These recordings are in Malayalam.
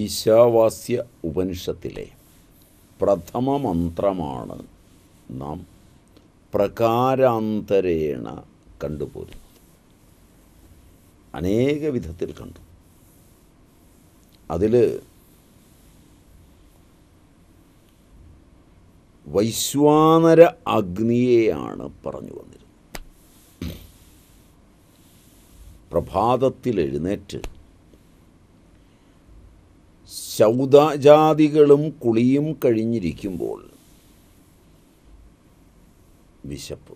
ഈശാവാസ്യ ഉപനിഷത്തിലെ പ്രഥമ മന്ത്രമാണ് നാം പ്രകാരാന്തരേണ കണ്ടുപോരുന്നത് അനേക വിധത്തിൽ കണ്ടു അതിൽ വൈശ്വാനര അഗ്നിയെയാണ് പറഞ്ഞു വന്നിരുന്നത് പ്രഭാതത്തിൽ എഴുന്നേറ്റ് ശൗദജാതികളും കുളിയും കഴിഞ്ഞിരിക്കുമ്പോൾ വിശപ്പ്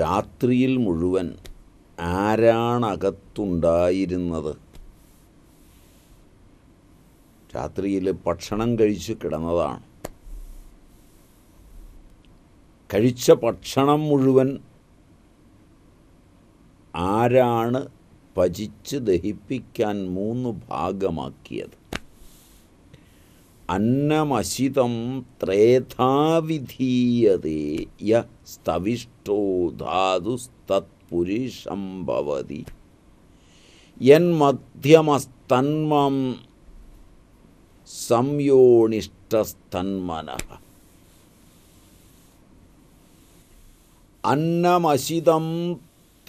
രാത്രിയിൽ മുഴുവൻ ആരാണകത്തുണ്ടായിരുന്നത് രാത്രിയിൽ ഭക്ഷണം കഴിച്ച് കിടന്നതാണ് കഴിച്ച ഭക്ഷണം മുഴുവൻ ആരാണ് പചിച്ച് ദഹിപ്പിക്കാൻ മൂന്ന് ഭാഗമാക്കിയത് അന്നമശിതം ത്രേധാവിധീയതേ യ സ്തവിഷ്ടോ ധാതുസ്തത്പുരുഷം ഭവതി യന്മധ്യമസ്തന്മം സംയോണിഷ്ടസ്തന്മന അന്നമശിതം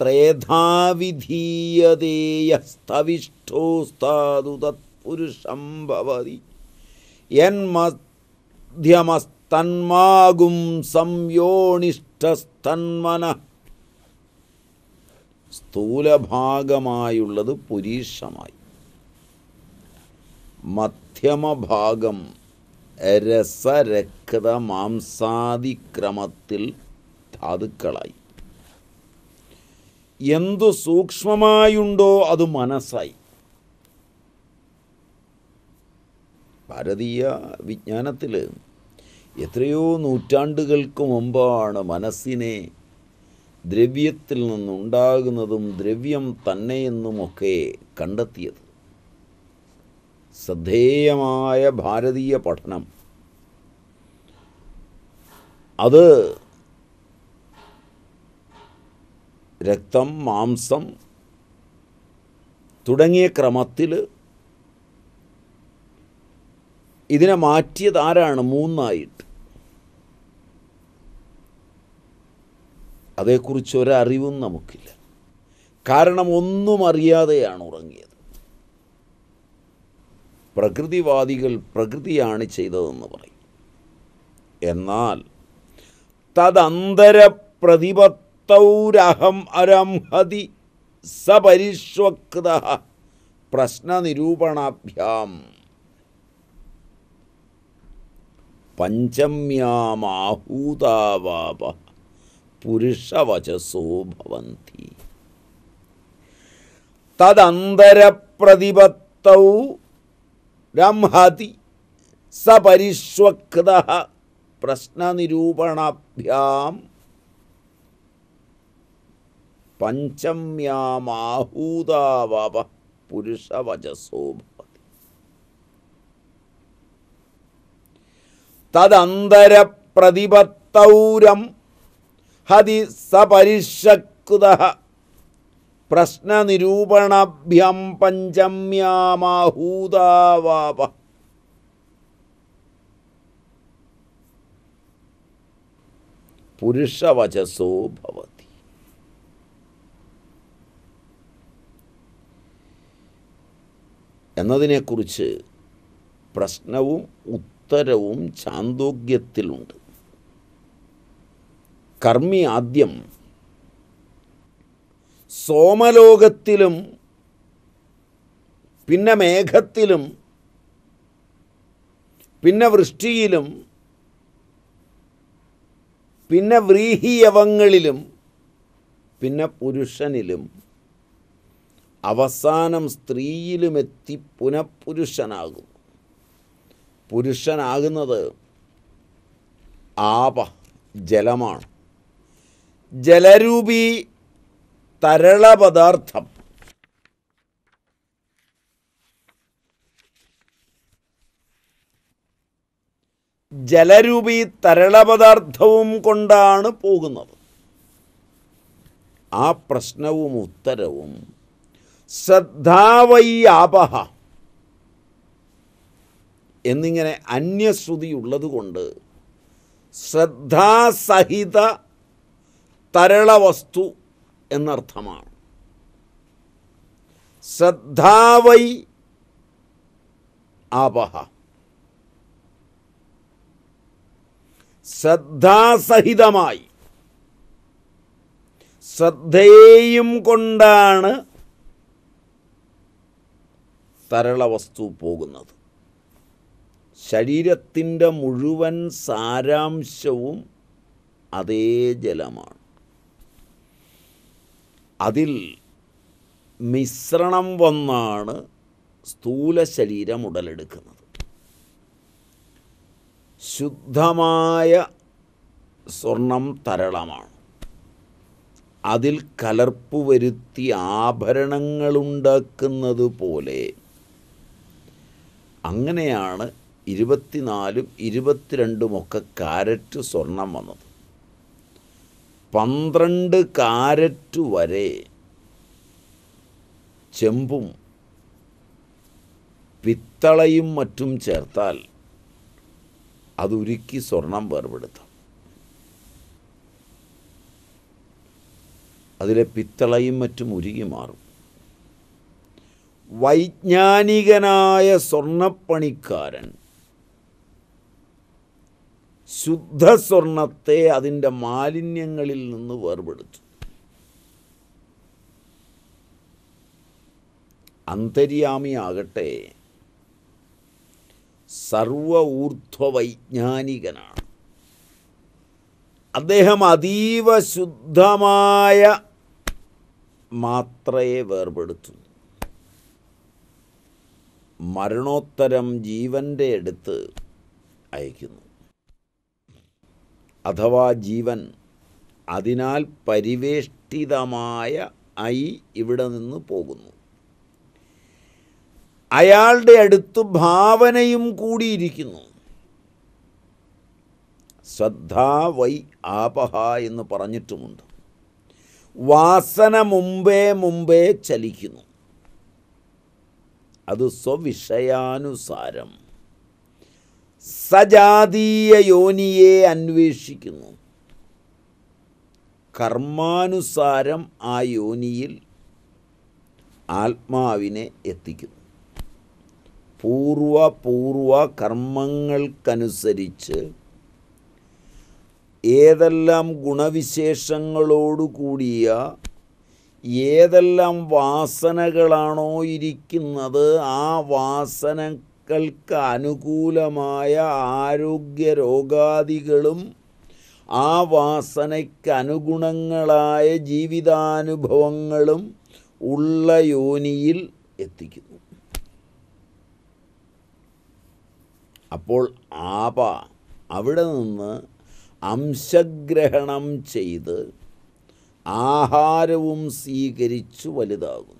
ത്രേധാവിധീയതേയസ്തവിഷ്ഠോസ്താതു തത്പുരുഷം ഭവതി യന്മധ്യമസ്തന്മാകും സംയോണിഷ്ടസ്തന്മന സ്ഥൂലഭാഗമായുള്ളത് പുരീഷമായി മധ്യമഭാഗം രസരക്ത മാംസാദിക്രമത്തിൽ ധാതുക്കളായി എന്തു സൂക്ഷ്മമായുണ്ടോ അത് മനസ്സായി ഭാരതീയ വിജ്ഞാനത്തിൽ എത്രയോ നൂറ്റാണ്ടുകൾക്ക് മുമ്പാണ് മനസ്സിനെ ദ്രവ്യത്തിൽ നിന്നുണ്ടാകുന്നതും ദ്രവ്യം തന്നെയെന്നുമൊക്കെ കണ്ടെത്തിയത് ശ്രദ്ധേയമായ ഭാരതീയ പഠനം അത് രക്തം മാംസം തുടങ്ങിയ ക്രമത്തിൽ ഇതിനെ മാറ്റിയത് ആരാണ് മൂന്നായിട്ട് അതേക്കുറിച്ച് ഒരറിവും നമുക്കില്ല കാരണം ഒന്നും അറിയാതെയാണ് ഉറങ്ങിയത് പ്രകൃതിവാദികൾ പ്രകൃതിയാണ് ചെയ്തതെന്ന് പറയും എന്നാൽ തദന്തര പ്രതിപത്ത് തൗരഹം അരംഹതി സപരിഷ്വകൃത പ്രശ്നനിരൂപണാഭ്യാം പഞ്ചമ്യാമാഹൂതാവാപ പുരുഷവചസോ ഭവന്തി തദന്തരപ്രതിപത്തൗ രംഹതി സപരിഷ്വകൃത പ്രശ്നനിരൂപണാഭ്യാം പഞ്ചമ്യാമാഹൂതാവ പുരുഷവചസോഭവതി തദന്തരപ്രതിപത്തൗരം ഹതി സപരിഷക്ത പ്രശ്നനിരൂപണഭ്യം പഞ്ചമ്യാമാഹൂതാവാപ പുരുഷവചസോ ഭവതി എന്നതിനെക്കുറിച്ച് പ്രശ്നവും ഉത്തരവും ചാന്തോഗ്യത്തിലുണ്ട് കർമ്മി ആദ്യം സോമലോകത്തിലും പിന്നെ മേഘത്തിലും പിന്നെ വൃഷ്ടിയിലും പിന്നെ വ്രീഹിയവങ്ങളിലും പിന്നെ പുരുഷനിലും അവസാനം സ്ത്രീയിലുമെത്തി പുനഃപുരുഷനാകും പുരുഷനാകുന്നത് ആപ ജലമാണ് ജലരൂപി തരള പദാർത്ഥം ജലരൂപി പദാർത്ഥവും കൊണ്ടാണ് പോകുന്നത് ആ പ്രശ്നവും ഉത്തരവും ശ്രദ്ധാവയ്യാപഹ എന്നിങ്ങനെ അന്യശ്രുതി ഉള്ളതുകൊണ്ട് ശ്രദ്ധാസഹിത തരളവസ്തു എന്നർത്ഥമാണ് ശ്രദ്ധാവൈ ആപഹ ശ്രദ്ധാസഹിതമായി ശ്രദ്ധയെയും കൊണ്ടാണ് സരള വസ്തു പോകുന്നത് ശരീരത്തിൻ്റെ മുഴുവൻ സാരാംശവും അതേ ജലമാണ് അതിൽ മിശ്രണം വന്നാണ് സ്ഥൂല ശരീരം ഉടലെടുക്കുന്നത് ശുദ്ധമായ സ്വർണം തരളമാണ് അതിൽ കലർപ്പ് വരുത്തി ആഭരണങ്ങളുണ്ടാക്കുന്നത് പോലെ അങ്ങനെയാണ് ഇരുപത്തിനാലും ഇരുപത്തിരണ്ടുമൊക്കെ കാരറ്റ് സ്വർണം വന്നത് പന്ത്രണ്ട് കാരറ്റ് വരെ ചെമ്പും പിത്തളയും മറ്റും ചേർത്താൽ അതൊരുക്കി സ്വർണം വേർപെടുത്താം അതിലെ പിത്തളയും മറ്റും ഉരുകി മാറും വൈജ്ഞാനികനായ സ്വർണപ്പണിക്കാരൻ ശുദ്ധ സ്വർണത്തെ അതിൻ്റെ മാലിന്യങ്ങളിൽ നിന്ന് വേർപെടുത്തു അന്തര്യാമിയാകട്ടെ സർവ ഊർധ്വവൈജ്ഞാനികനാണ് അദ്ദേഹം അതീവ ശുദ്ധമായ മാത്രയെ വേർപെടുത്തുന്നു മരണോത്തരം ജീവൻ്റെ അടുത്ത് അയക്കുന്നു അഥവാ ജീവൻ അതിനാൽ പരിവേഷ്ടിതമായ ഐ ഇവിടെ നിന്ന് പോകുന്നു അയാളുടെ അടുത്ത് ഭാവനയും കൂടിയിരിക്കുന്നു ശ്രദ്ധ വൈ ആപഹ എന്ന് പറഞ്ഞിട്ടുമുണ്ട് വാസന മുമ്പേ മുമ്പേ ചലിക്കുന്നു അത് സ്വവിഷയാനുസാരം സജാതീയ യോനിയെ അന്വേഷിക്കുന്നു കർമാനുസാരം ആ യോനിയിൽ ആത്മാവിനെ എത്തിക്കുന്നു പൂർവ പൂർവ കർമ്മങ്ങൾക്കനുസരിച്ച് ഏതെല്ലാം ഗുണവിശേഷങ്ങളോടുകൂടിയ ഏതെല്ലാം വാസനകളാണോ ഇരിക്കുന്നത് ആ വാസനകൾക്ക് അനുകൂലമായ ആരോഗ്യ രോഗാദികളും ആ വാസനയ്ക്ക് അനുഗുണങ്ങളായ ജീവിതാനുഭവങ്ങളും ഉള്ള യോനിയിൽ എത്തിക്കുന്നു അപ്പോൾ ആപ അവിടെ നിന്ന് അംശഗ്രഹണം ചെയ്ത് ആഹാരവും സ്വീകരിച്ചു വലുതാകുന്നു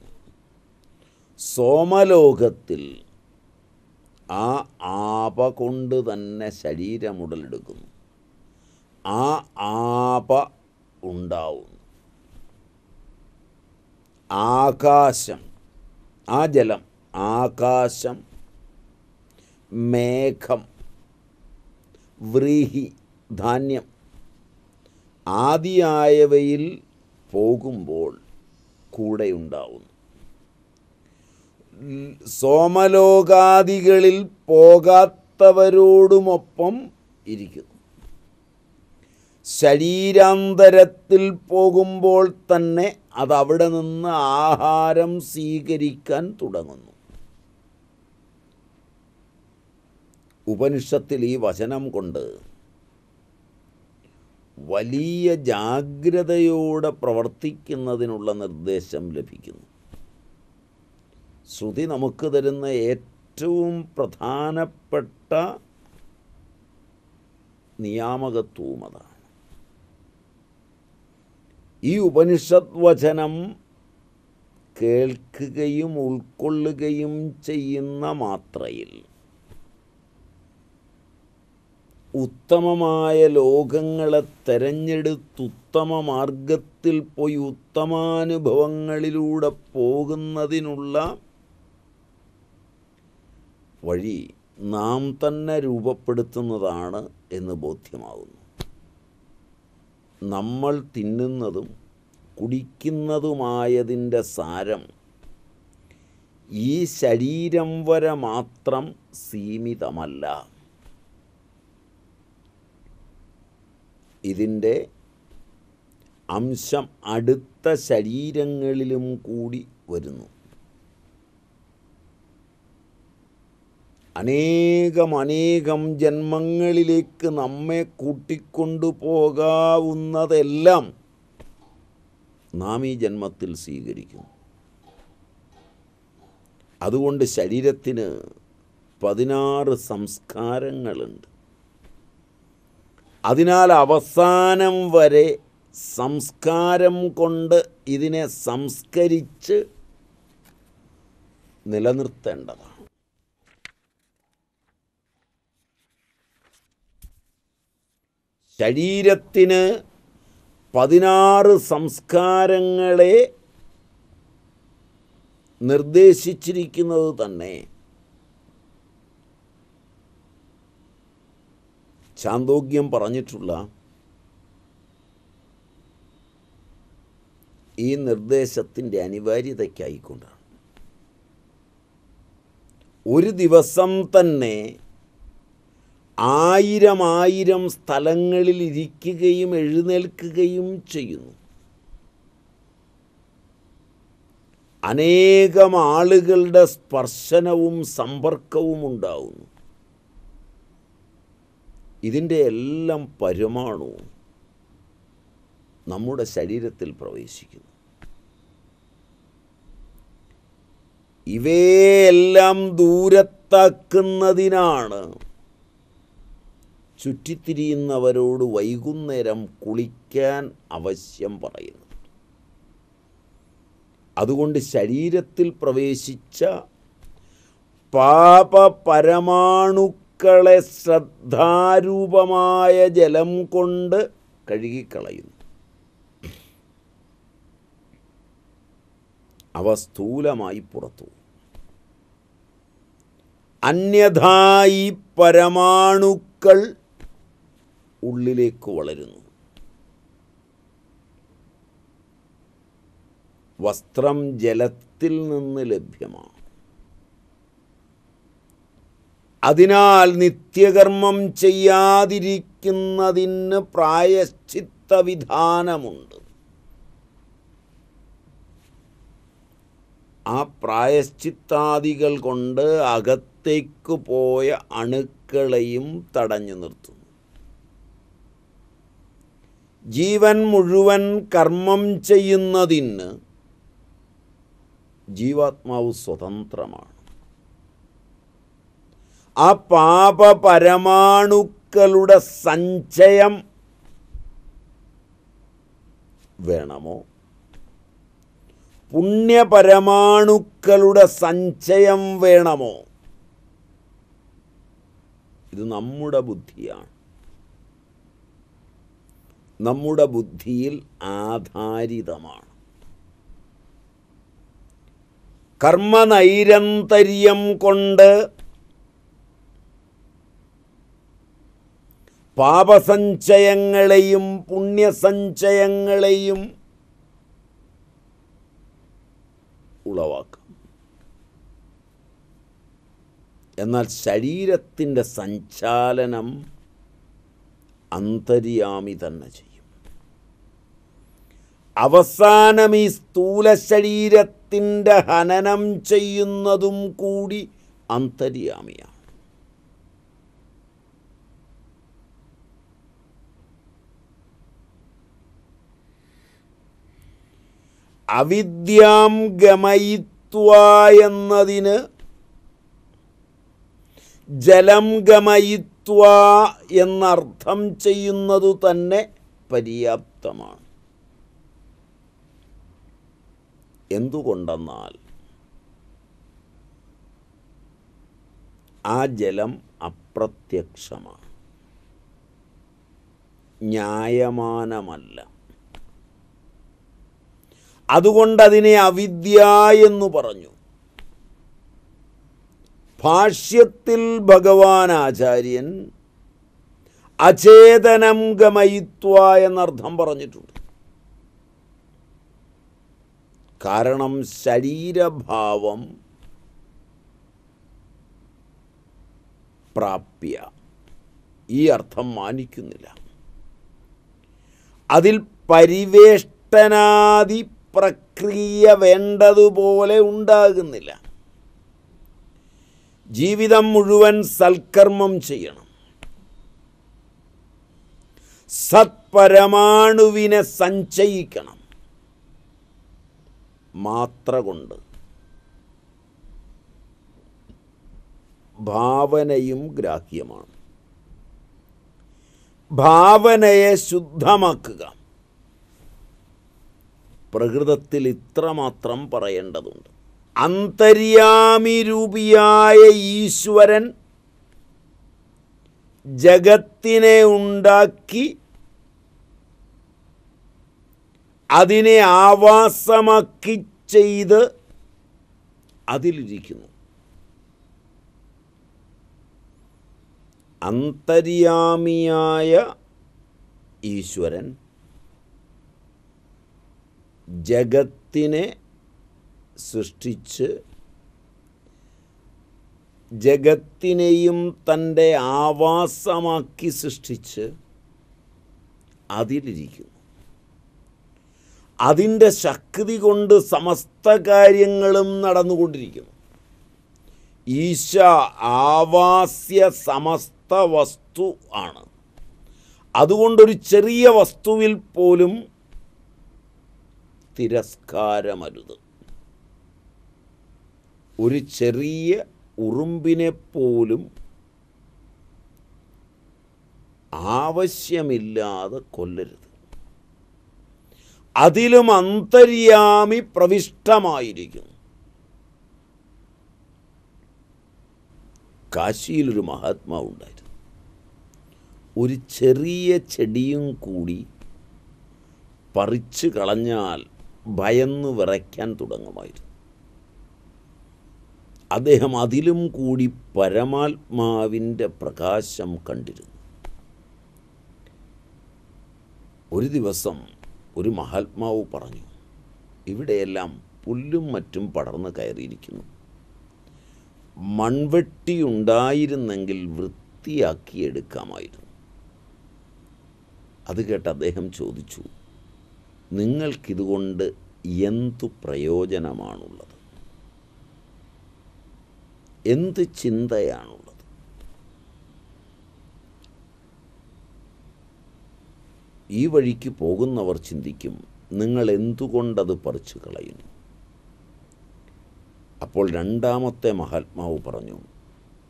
സോമലോകത്തിൽ ആ ആപ കൊണ്ട് തന്നെ ശരീരമുടലെടുക്കുന്നു ആ ആപ ഉണ്ടാവുന്നു ആകാശം ആ ജലം ആകാശം മേഘം വ്രീഹി ധാന്യം ആദിയായവയിൽ പോകുമ്പോൾ കൂടെയുണ്ടാവുന്നു സോമലോകാദികളിൽ പോകാത്തവരോടുമൊപ്പം ഇരിക്കുന്നു ശരീരാന്തരത്തിൽ പോകുമ്പോൾ തന്നെ അതവിടെ നിന്ന് ആഹാരം സ്വീകരിക്കാൻ തുടങ്ങുന്നു ഉപനിഷത്തിൽ ഈ വചനം കൊണ്ട് വലിയ ജാഗ്രതയോടെ പ്രവർത്തിക്കുന്നതിനുള്ള നിർദ്ദേശം ലഭിക്കുന്നു ശ്രുതി നമുക്ക് തരുന്ന ഏറ്റവും പ്രധാനപ്പെട്ട നിയാമകത്വവും അതാണ് ഈ ഉപനിഷത് വചനം കേൾക്കുകയും ഉൾക്കൊള്ളുകയും ചെയ്യുന്ന മാത്രയിൽ ഉത്തമമായ ലോകങ്ങളെ തെരഞ്ഞെടുത്ത് ഉത്തമ മാർഗത്തിൽ പോയി ഉത്തമാനുഭവങ്ങളിലൂടെ പോകുന്നതിനുള്ള വഴി നാം തന്നെ രൂപപ്പെടുത്തുന്നതാണ് എന്ന് ബോധ്യമാകുന്നു നമ്മൾ തിന്നുന്നതും കുടിക്കുന്നതുമായതിൻ്റെ സാരം ഈ ശരീരം വരെ മാത്രം സീമിതമല്ല ഇതിൻ്റെ അംശം അടുത്ത ശരീരങ്ങളിലും കൂടി വരുന്നു അനേകം അനേകം ജന്മങ്ങളിലേക്ക് നമ്മെ കൂട്ടിക്കൊണ്ടു പോകാവുന്നതെല്ലാം നാം ഈ ജന്മത്തിൽ സ്വീകരിക്കുന്നു അതുകൊണ്ട് ശരീരത്തിന് പതിനാറ് സംസ്കാരങ്ങളുണ്ട് അതിനാൽ അവസാനം വരെ സംസ്കാരം കൊണ്ട് ഇതിനെ സംസ്കരിച്ച് നിലനിർത്തേണ്ടതാണ് ശരീരത്തിന് പതിനാറ് സംസ്കാരങ്ങളെ നിർദ്ദേശിച്ചിരിക്കുന്നത് തന്നെ ശാന്തോഗ്യം പറഞ്ഞിട്ടുള്ള ഈ നിർദ്ദേശത്തിൻ്റെ അനിവാര്യതയ്ക്കായിക്കൊണ്ടാണ് ഒരു ദിവസം തന്നെ ആയിരം ആയിരം സ്ഥലങ്ങളിൽ ഇരിക്കുകയും എഴുന്നേൽക്കുകയും ചെയ്യുന്നു അനേകം ആളുകളുടെ സ്പർശനവും സമ്പർക്കവും ഉണ്ടാവുന്നു ഇതിൻ്റെ എല്ലാം പരമാണുവും നമ്മുടെ ശരീരത്തിൽ പ്രവേശിക്കുന്നു ഇവയെല്ലാം ദൂരത്താക്കുന്നതിനാണ് ചുറ്റിത്തിരിയുന്നവരോട് വൈകുന്നേരം കുളിക്കാൻ അവശ്യം പറയുന്നു അതുകൊണ്ട് ശരീരത്തിൽ പ്രവേശിച്ച പാപ പരമാണു അണുക്കളെ ശ്രദ്ധാരൂപമായ ജലം കൊണ്ട് കഴുകിക്കളയുന്നു അവ സ്ഥൂലമായി പുറത്തു അന്യഥായി പരമാണുക്കൾ ഉള്ളിലേക്ക് വളരുന്നു വസ്ത്രം ജലത്തിൽ നിന്ന് ലഭ്യമാണ് അതിനാൽ നിത്യകർമ്മം ചെയ്യാതിരിക്കുന്നതിന് പ്രായശ്ചിത്ത വിധാനമുണ്ട് ആ പ്രായശ്ചിത്താദികൾ കൊണ്ട് അകത്തേക്ക് പോയ അണുക്കളെയും തടഞ്ഞു നിർത്തുന്നു ജീവൻ മുഴുവൻ കർമ്മം ചെയ്യുന്നതിന് ജീവാത്മാവ് സ്വതന്ത്രമാണ് ആ പാപ സഞ്ചയം വേണമോ പുണ്യപരമാണുക്കളുടെ സഞ്ചയം വേണമോ ഇത് നമ്മുടെ ബുദ്ധിയാണ് നമ്മുടെ ബുദ്ധിയിൽ ആധാരിതമാണ് കർമ്മനൈരന്തര്യം കൊണ്ട് പാപസഞ്ചയങ്ങളെയും പുണ്യസഞ്ചയങ്ങളെയും ഉളവാക്കും എന്നാൽ ശരീരത്തിൻ്റെ സഞ്ചാലനം അന്തര്യാമി തന്നെ ചെയ്യും അവസാനം ഈ സ്ഥൂല ശരീരത്തിൻ്റെ ഹനനം ചെയ്യുന്നതും കൂടി അന്തര്യാമിയാണ് അവിദ്യാം ഗമയിത്വ എന്നതിന് ജലം ഗമയിത്വ എന്നർത്ഥം ചെയ്യുന്നതു തന്നെ പര്യാപ്തമാണ് എന്തുകൊണ്ടെന്നാൽ ആ ജലം അപ്രത്യക്ഷമാണ് ന്യായമാനമല്ല അതുകൊണ്ടതിനെ അവിദ്യ എന്നു പറഞ്ഞു ഭാഷ്യത്തിൽ ഭഗവാൻ ആചാര്യൻ അചേതനം ഗമയിത്വ എന്നർത്ഥം പറഞ്ഞിട്ടുണ്ട് കാരണം ശരീരഭാവം പ്രാപ്യ ഈ അർത്ഥം മാനിക്കുന്നില്ല അതിൽ പരിവേഷ്ടനാദി പ്രക്രിയ വേണ്ടതുപോലെ ഉണ്ടാകുന്നില്ല ജീവിതം മുഴുവൻ സൽക്കർമ്മം ചെയ്യണം സത്പരമാണുവിനെ സഞ്ചയിക്കണം മാത്ര കൊണ്ട് ഭാവനയും ഗ്രാഹ്യമാണ് ഭാവനയെ ശുദ്ധമാക്കുക പ്രകൃതത്തിൽ ഇത്രമാത്രം പറയേണ്ടതുണ്ട് അന്തര്യാമി രൂപിയായ ഈശ്വരൻ ജഗത്തിനെ ഉണ്ടാക്കി അതിനെ ആവാസമാക്കി ചെയ്ത് അതിലിരിക്കുന്നു അന്തര്യാമിയായ ഈശ്വരൻ ജഗത്തിനെ സൃഷ്ടിച്ച് ജഗത്തിനെയും തൻ്റെ ആവാസമാക്കി സൃഷ്ടിച്ച് അതിലിരിക്കുന്നു അതിൻ്റെ ശക്തി കൊണ്ട് സമസ്ത കാര്യങ്ങളും നടന്നുകൊണ്ടിരിക്കുന്നു ഈശ ആവാസ്യ സമസ്ത വസ്തു ആണ് അതുകൊണ്ടൊരു ചെറിയ വസ്തുവിൽ പോലും തിരസ്കാരമരുത് ഒരു ചെറിയ ഉറുമ്പിനെ പോലും ആവശ്യമില്ലാതെ കൊല്ലരുത് അതിലും അന്തര്യാമി പ്രവിഷ്ടമായിരിക്കും കാശിയിലൊരു മഹാത്മാവുണ്ടായിരുന്നു ഒരു ചെറിയ ചെടിയും കൂടി പറിച്ചു കളഞ്ഞാൽ ഭയന്ന് വിറയ്ക്കാൻ തുടങ്ങുമായിരുന്നു അദ്ദേഹം അതിലും കൂടി പരമാത്മാവിൻ്റെ പ്രകാശം കണ്ടിരുന്നു ഒരു ദിവസം ഒരു മഹാത്മാവ് പറഞ്ഞു ഇവിടെയെല്ലാം പുല്ലും മറ്റും പടർന്നു കയറിയിരിക്കുന്നു മൺവെട്ടി ഉണ്ടായിരുന്നെങ്കിൽ വൃത്തിയാക്കിയെടുക്കാമായിരുന്നു അത് കേട്ട് അദ്ദേഹം ചോദിച്ചു നിങ്ങൾക്കിതുകൊണ്ട് എന്തു പ്രയോജനമാണുള്ളത് എന്ത് ചിന്തയാണുള്ളത് ഈ വഴിക്ക് പോകുന്നവർ ചിന്തിക്കും നിങ്ങൾ എന്തുകൊണ്ടത് പറിച്ചു കളയുന്നു അപ്പോൾ രണ്ടാമത്തെ മഹാത്മാവ് പറഞ്ഞു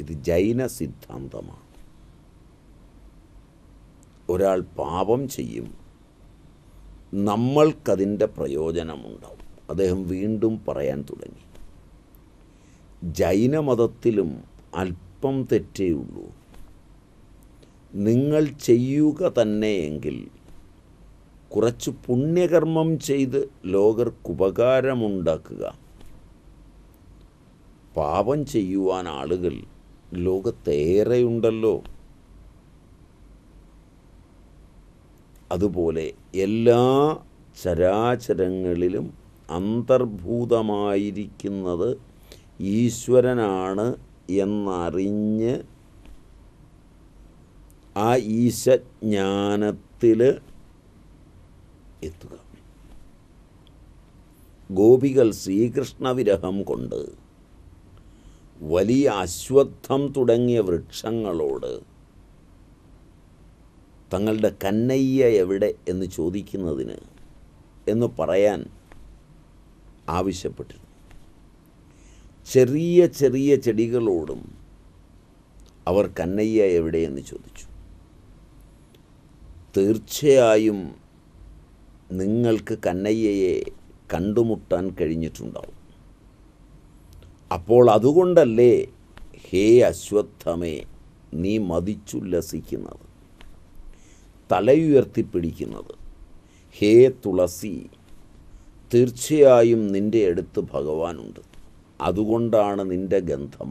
ഇത് ജൈന സിദ്ധാന്തമാണ് ഒരാൾ പാപം ചെയ്യും നമ്മൾക്കതിൻ്റെ പ്രയോജനമുണ്ടാവും അദ്ദേഹം വീണ്ടും പറയാൻ തുടങ്ങി ജൈനമതത്തിലും അല്പം ഉള്ളൂ നിങ്ങൾ ചെയ്യുക തന്നെയെങ്കിൽ കുറച്ച് പുണ്യകർമ്മം ചെയ്ത് ലോകർക്കുപകാരമുണ്ടാക്കുക പാപം ചെയ്യുവാൻ ആളുകൾ ലോകത്തേറെയുണ്ടല്ലോ അതുപോലെ എല്ലാ ചരാചരങ്ങളിലും അന്തർഭൂതമായിരിക്കുന്നത് ഈശ്വരനാണ് എന്നറിഞ്ഞ് ആ ഈശജ്ഞാനത്തിൽ എത്തുക ഗോപികൾ ശ്രീകൃഷ്ണവിരഹം കൊണ്ട് വലിയ അശ്വത്ഥം തുടങ്ങിയ വൃക്ഷങ്ങളോട് തങ്ങളുടെ കന്നയ്യ എവിടെ എന്ന് ചോദിക്കുന്നതിന് എന്ന് പറയാൻ ആവശ്യപ്പെട്ടിരുന്നു ചെറിയ ചെറിയ ചെടികളോടും അവർ കന്നയ്യ എവിടെയെന്ന് ചോദിച്ചു തീർച്ചയായും നിങ്ങൾക്ക് കന്നയ്യയെ കണ്ടുമുട്ടാൻ കഴിഞ്ഞിട്ടുണ്ടാവും അപ്പോൾ അതുകൊണ്ടല്ലേ ഹേ അശ്വത്ഥമേ നീ മതിച്ചുല്ലസിക്കുന്നത് തലയുയർത്തിപ്പിടിക്കുന്നത് ഹേ തുളസി തീർച്ചയായും നിൻ്റെ അടുത്ത് ഭഗവാനുണ്ട് അതുകൊണ്ടാണ് നിൻ്റെ ഗന്ധം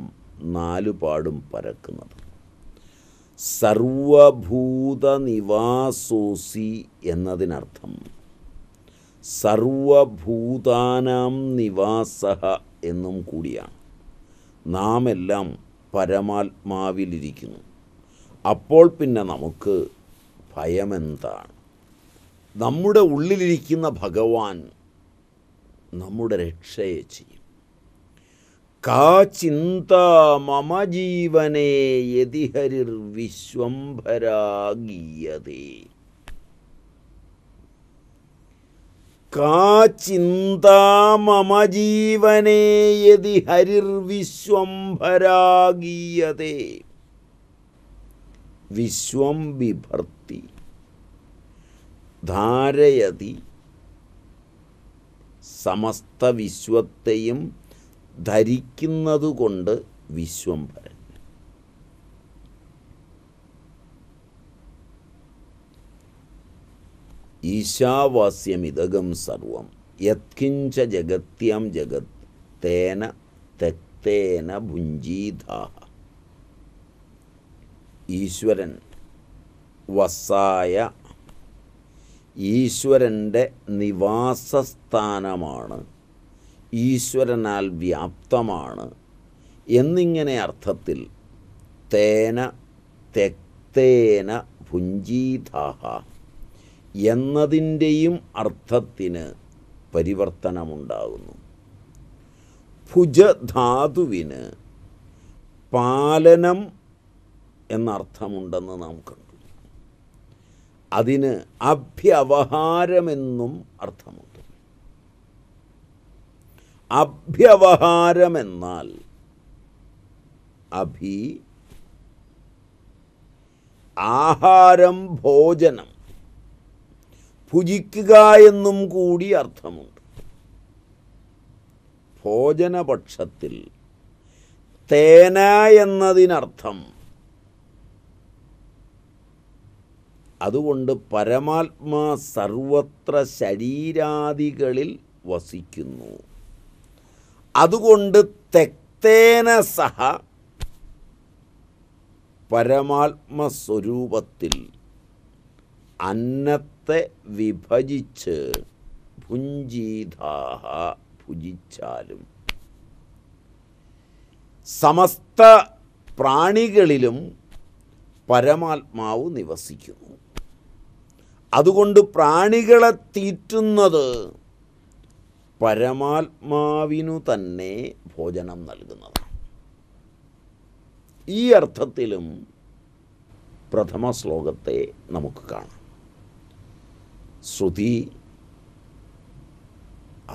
നാലുപാടും പരക്കുന്നത് സർവഭൂതനിവാസോസി എന്നതിനർത്ഥം സർവഭൂതാനാം നിവാസ എന്നും കൂടിയാണ് നാം എല്ലാം പരമാത്മാവിലിരിക്കുന്നു അപ്പോൾ പിന്നെ നമുക്ക് ഭയമെന്താണ് നമ്മുടെ ഉള്ളിലിരിക്കുന്ന ഭഗവാൻ നമ്മുടെ രക്ഷയെ ചെയ്യും കാ ചിന്ത മമ ജീവനെ യതിഹരിർ വിശ്വംഭരാഗീയതേ കാ ചിന്ത മമ ജീവനെ യതി ഹരിർവിശ്വംഭരാഗീയതേ വിശ്വം ബിഭർത്തി ധാരയതി സമസ്ത വിശ്വത്തെയും ധരിക്കുന്നതുകൊണ്ട് വിശ്വംഭരൻ ഈശാവാസ്യമിതകം സർവം യത്കിഞ്ച ജഗത്യം ജഗത് തേന തെക്തേന ഭുഞ്ചീതാഹ ഈശ്വരൻ വസായ ഈശ്വരൻ്റെ നിവാസസ്ഥാനമാണ് ഈശ്വരനാൽ വ്യാപ്തമാണ് എന്നിങ്ങനെ അർത്ഥത്തിൽ തേന തെക്തേന പുഞ്ചീതാഹ എന്നതിൻ്റെയും അർത്ഥത്തിന് പരിവർത്തനമുണ്ടാകുന്നു ഭുജധാതുവിന് പാലനം എന്നർത്ഥമുണ്ടെന്ന് നാം കണ്ടു അതിന് അഭ്യവഹാരമെന്നും അർത്ഥമുണ്ട് അഭ്യവഹാരമെന്നാൽ അഭി ആഹാരം ഭോജനം ഭുജിക്കുക എന്നും കൂടി അർത്ഥമുണ്ട് ഭോജനപക്ഷത്തിൽ തേന എന്നതിനർത്ഥം അതുകൊണ്ട് പരമാത്മാ സർവത്ര ശരീരാദികളിൽ വസിക്കുന്നു അതുകൊണ്ട് തെക്തേന സഹ പരമാത്മസ്വരൂപത്തിൽ അന്നത്തെ വിഭജിച്ച് ഭുഞ്ചീതാഹ ഭുജിച്ചാലും സമസ്ത പ്രാണികളിലും പരമാത്മാവ് നിവസിക്കുന്നു അതുകൊണ്ട് പ്രാണികളെ തീറ്റുന്നത് പരമാത്മാവിനു തന്നെ ഭോജനം നൽകുന്നതാണ് ഈ അർത്ഥത്തിലും പ്രഥമ ശ്ലോകത്തെ നമുക്ക് കാണാം ശ്രുതി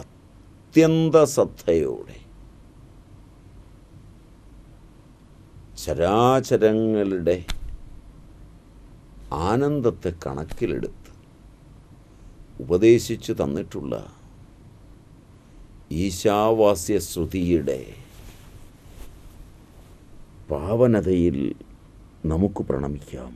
അത്യന്ത ശ്രദ്ധയോടെ ചരാചരങ്ങളുടെ ആനന്ദത്തെ കണക്കിലെടുത്ത് ഉപദേശിച്ചു തന്നിട്ടുള്ള ഈശാവാസ്യ ശ്രുതിയുടെ പാവനതയിൽ നമുക്ക് പ്രണമിക്കാം